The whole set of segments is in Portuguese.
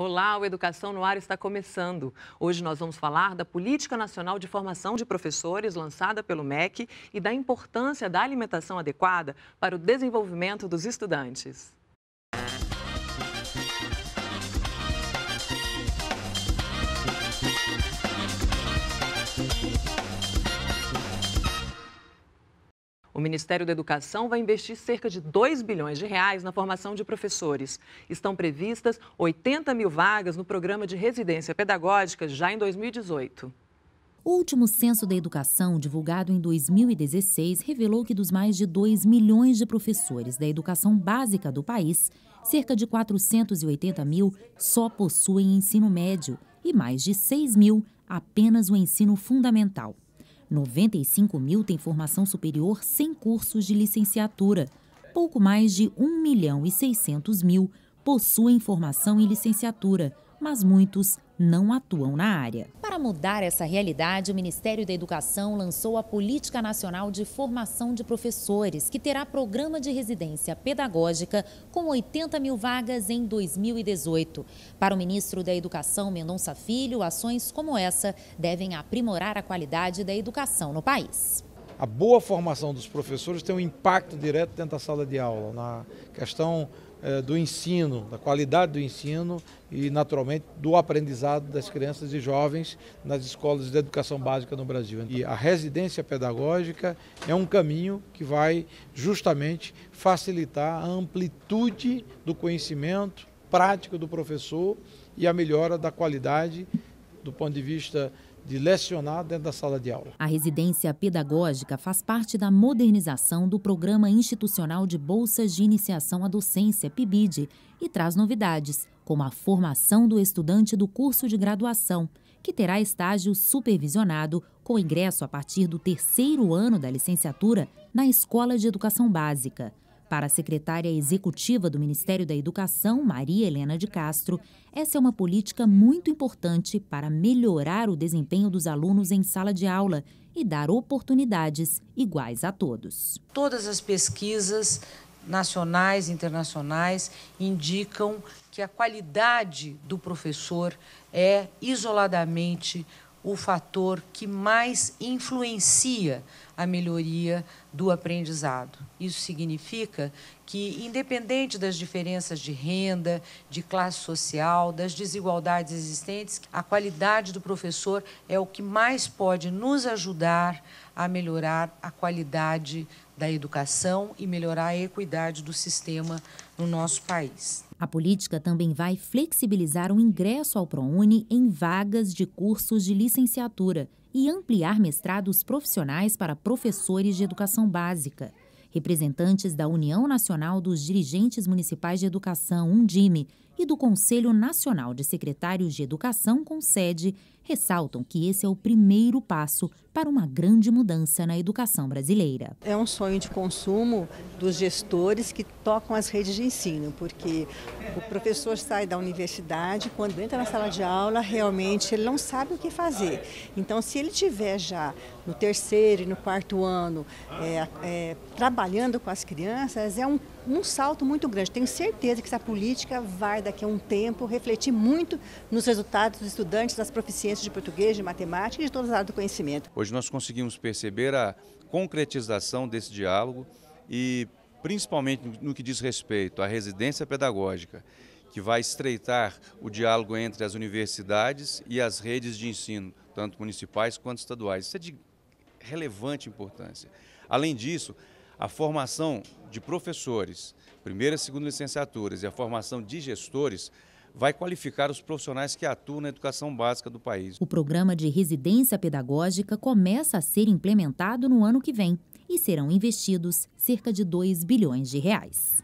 Olá, o Educação no Ar está começando. Hoje nós vamos falar da Política Nacional de Formação de Professores, lançada pelo MEC, e da importância da alimentação adequada para o desenvolvimento dos estudantes. O Ministério da Educação vai investir cerca de 2 bilhões de reais na formação de professores. Estão previstas 80 mil vagas no programa de residência pedagógica já em 2018. O último censo da educação, divulgado em 2016, revelou que dos mais de 2 milhões de professores da educação básica do país, cerca de 480 mil só possuem ensino médio e mais de 6 mil apenas o ensino fundamental. 95 mil têm formação superior sem cursos de licenciatura. Pouco mais de 1 milhão e 600 mil possuem formação em licenciatura, mas muitos não atuam na área. Para mudar essa realidade, o Ministério da Educação lançou a Política Nacional de Formação de Professores, que terá programa de residência pedagógica com 80 mil vagas em 2018. Para o ministro da Educação, Mendonça Filho, ações como essa devem aprimorar a qualidade da educação no país. A boa formação dos professores tem um impacto direto dentro da sala de aula, na questão eh, do ensino, da qualidade do ensino e, naturalmente, do aprendizado das crianças e jovens nas escolas de educação básica no Brasil. Então, e a residência pedagógica é um caminho que vai justamente facilitar a amplitude do conhecimento prático do professor e a melhora da qualidade do ponto de vista de lecionar dentro da sala de aula. A residência pedagógica faz parte da modernização do Programa Institucional de Bolsas de Iniciação à Docência, PIBID, e traz novidades, como a formação do estudante do curso de graduação, que terá estágio supervisionado com ingresso a partir do terceiro ano da licenciatura na Escola de Educação Básica. Para a secretária executiva do Ministério da Educação, Maria Helena de Castro, essa é uma política muito importante para melhorar o desempenho dos alunos em sala de aula e dar oportunidades iguais a todos. Todas as pesquisas nacionais e internacionais indicam que a qualidade do professor é isoladamente o fator que mais influencia a melhoria do aprendizado. Isso significa que, independente das diferenças de renda, de classe social, das desigualdades existentes, a qualidade do professor é o que mais pode nos ajudar a melhorar a qualidade da educação e melhorar a equidade do sistema no nosso país. A política também vai flexibilizar o ingresso ao ProUni em vagas de cursos de licenciatura e ampliar mestrados profissionais para professores de educação básica. Representantes da União Nacional dos Dirigentes Municipais de Educação, UNDIME, e do Conselho Nacional de Secretários de Educação, com sede ressaltam que esse é o primeiro passo para uma grande mudança na educação brasileira. É um sonho de consumo dos gestores que tocam as redes de ensino, porque o professor sai da universidade, quando entra na sala de aula, realmente ele não sabe o que fazer. Então, se ele tiver já no terceiro e no quarto ano é, é, trabalhando com as crianças, é um um salto muito grande. Tenho certeza que essa política vai, daqui a um tempo, refletir muito nos resultados dos estudantes, das proficiências de português, de matemática e de todas as áreas do conhecimento. Hoje nós conseguimos perceber a concretização desse diálogo e principalmente no que diz respeito à residência pedagógica, que vai estreitar o diálogo entre as universidades e as redes de ensino, tanto municipais quanto estaduais. Isso é de relevante importância. Além disso, a formação de professores, primeira e segunda licenciaturas, e a formação de gestores vai qualificar os profissionais que atuam na educação básica do país. O programa de residência pedagógica começa a ser implementado no ano que vem e serão investidos cerca de 2 bilhões de reais.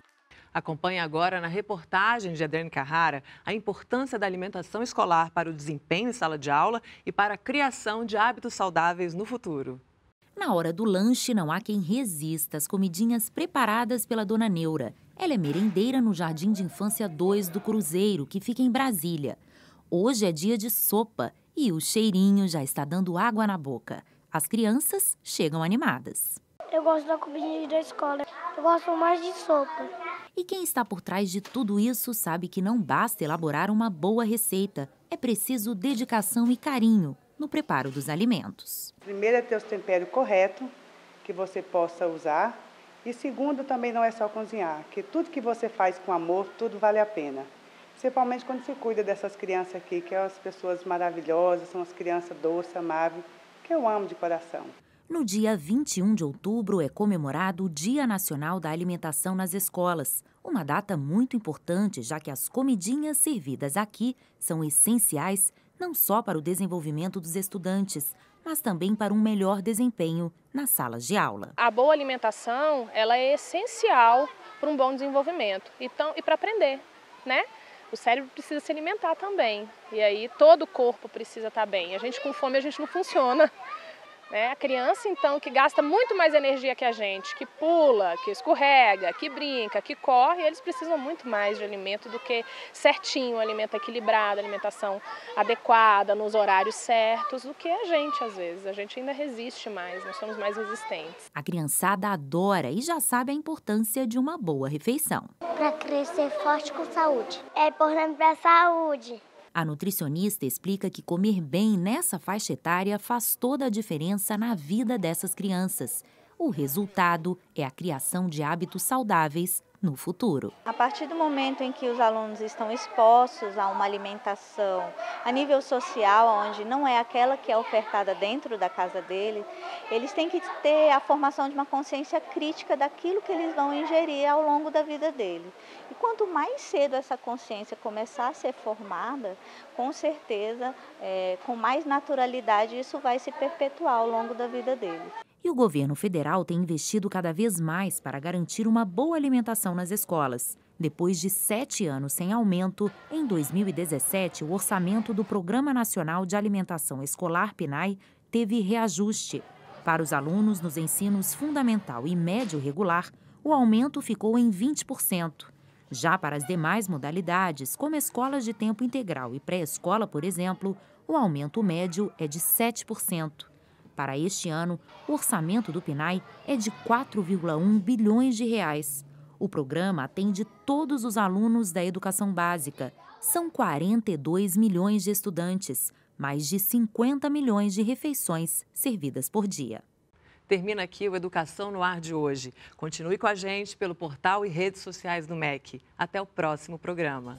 Acompanhe agora na reportagem de Adriane Carrara a importância da alimentação escolar para o desempenho em sala de aula e para a criação de hábitos saudáveis no futuro. Na hora do lanche, não há quem resista às comidinhas preparadas pela dona Neura. Ela é merendeira no Jardim de Infância 2 do Cruzeiro, que fica em Brasília. Hoje é dia de sopa e o cheirinho já está dando água na boca. As crianças chegam animadas. Eu gosto da comidinha da escola. Eu gosto mais de sopa. E quem está por trás de tudo isso sabe que não basta elaborar uma boa receita. É preciso dedicação e carinho no preparo dos alimentos. Primeiro é ter o tempero correto que você possa usar. E segundo, também não é só cozinhar, que tudo que você faz com amor, tudo vale a pena. Principalmente quando se cuida dessas crianças aqui, que são é as pessoas maravilhosas, são as crianças doces, amáveis, que eu amo de coração. No dia 21 de outubro é comemorado o Dia Nacional da Alimentação nas Escolas, uma data muito importante, já que as comidinhas servidas aqui são essenciais não só para o desenvolvimento dos estudantes, mas também para um melhor desempenho nas salas de aula. A boa alimentação ela é essencial para um bom desenvolvimento então, e para aprender, né? O cérebro precisa se alimentar também. E aí todo o corpo precisa estar tá bem. A gente com fome a gente não funciona. Né? A criança, então, que gasta muito mais energia que a gente, que pula, que escorrega, que brinca, que corre, eles precisam muito mais de alimento do que certinho, alimento equilibrado, alimentação adequada, nos horários certos, do que a gente, às vezes. A gente ainda resiste mais, nós somos mais resistentes. A criançada adora e já sabe a importância de uma boa refeição. Para crescer forte com saúde. É importante para a saúde. A nutricionista explica que comer bem nessa faixa etária faz toda a diferença na vida dessas crianças. O resultado é a criação de hábitos saudáveis no futuro. A partir do momento em que os alunos estão expostos a uma alimentação a nível social, onde não é aquela que é ofertada dentro da casa dele, eles têm que ter a formação de uma consciência crítica daquilo que eles vão ingerir ao longo da vida dele. E quanto mais cedo essa consciência começar a ser formada, com certeza, é, com mais naturalidade, isso vai se perpetuar ao longo da vida dele. E o governo federal tem investido cada vez mais para garantir uma boa alimentação nas escolas. Depois de sete anos sem aumento, em 2017, o orçamento do Programa Nacional de Alimentação Escolar PNAE teve reajuste. Para os alunos nos ensinos fundamental e médio regular, o aumento ficou em 20%. Já para as demais modalidades, como escolas de tempo integral e pré-escola, por exemplo, o aumento médio é de 7%. Para este ano, o orçamento do PNAE é de 4,1 bilhões de reais. O programa atende todos os alunos da educação básica. São 42 milhões de estudantes, mais de 50 milhões de refeições servidas por dia. Termina aqui o Educação no Ar de hoje. Continue com a gente pelo portal e redes sociais do MEC. Até o próximo programa.